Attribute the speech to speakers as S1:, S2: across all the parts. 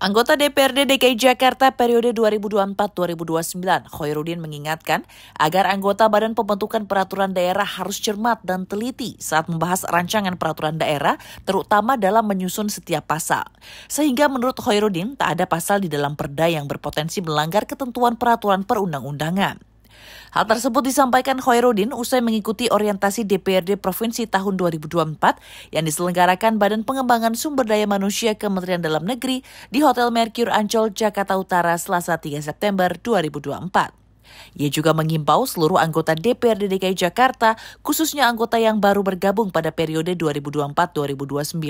S1: Anggota DPRD DKI Jakarta periode 2024-2029, Khoirudin mengingatkan agar anggota Badan Pembentukan Peraturan Daerah harus cermat dan teliti saat membahas rancangan peraturan daerah, terutama dalam menyusun setiap pasal. Sehingga menurut Khoirudin, tak ada pasal di dalam perda yang berpotensi melanggar ketentuan peraturan perundang-undangan. Hal tersebut disampaikan Khoirudin usai mengikuti orientasi DPRD Provinsi tahun 2024 yang diselenggarakan Badan Pengembangan Sumber Daya Manusia Kementerian Dalam Negeri di Hotel Mercure Ancol, Jakarta Utara, Selasa 3 September 2024. Ia juga mengimbau seluruh anggota DPRD DKI Jakarta, khususnya anggota yang baru bergabung pada periode 2024-2029,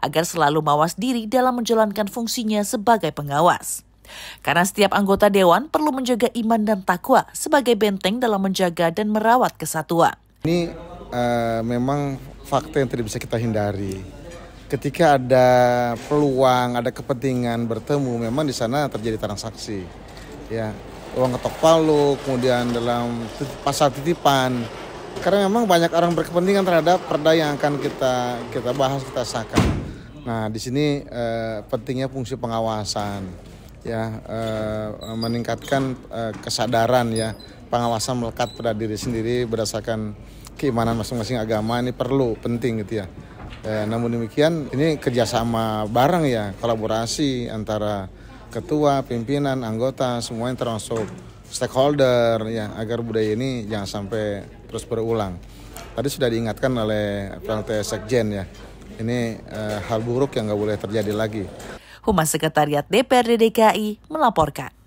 S1: agar selalu mawas diri dalam menjalankan fungsinya sebagai pengawas. Karena setiap anggota dewan perlu menjaga iman dan takwa sebagai benteng dalam menjaga dan merawat kesatuan.
S2: Ini uh, memang fakta yang tidak bisa kita hindari. Ketika ada peluang, ada kepentingan bertemu, memang di sana terjadi transaksi. Ya, uang ketok palu, kemudian dalam pasar titipan. Karena memang banyak orang berkepentingan terhadap perda yang akan kita kita bahas, kita sahkan. Nah, di sini eh, pentingnya fungsi pengawasan ya eh, meningkatkan eh, kesadaran ya pengawasan melekat pada diri sendiri berdasarkan keimanan masing-masing agama ini perlu penting gitu ya. E, namun demikian ini kerjasama bareng ya kolaborasi antara ketua, pimpinan, anggota semuanya termasuk stakeholder ya agar budaya ini jangan sampai terus berulang. Tadi sudah diingatkan oleh PLT Sekjen ya ini e, hal buruk yang nggak boleh terjadi lagi.
S1: Humas Sekretariat DPRD DKI melaporkan.